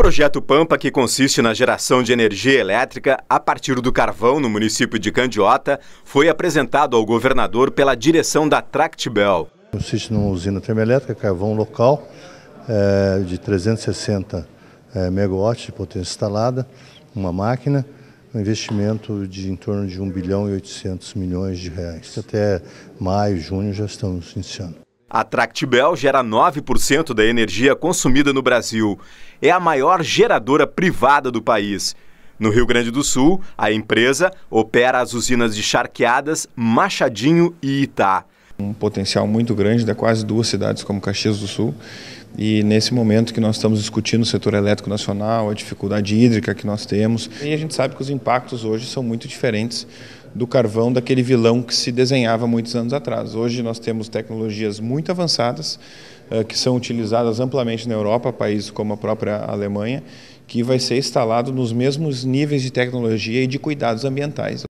projeto Pampa, que consiste na geração de energia elétrica a partir do carvão no município de Candiota, foi apresentado ao governador pela direção da Tractbel. Consiste numa usina termoelétrica, carvão local, é, de 360 é, megawatts de potência instalada, uma máquina, um investimento de em torno de 1 bilhão e 800 milhões de reais. Até maio, junho já estamos iniciando. A Tractibel gera 9% da energia consumida no Brasil. É a maior geradora privada do país. No Rio Grande do Sul, a empresa opera as usinas de Charqueadas, Machadinho e Itá. Um potencial muito grande da quase duas cidades como Caxias do Sul. E nesse momento que nós estamos discutindo o setor elétrico nacional, a dificuldade hídrica que nós temos, e a gente sabe que os impactos hoje são muito diferentes do carvão daquele vilão que se desenhava muitos anos atrás. Hoje nós temos tecnologias muito avançadas eh, que são utilizadas amplamente na Europa, países como a própria Alemanha, que vai ser instalado nos mesmos níveis de tecnologia e de cuidados ambientais.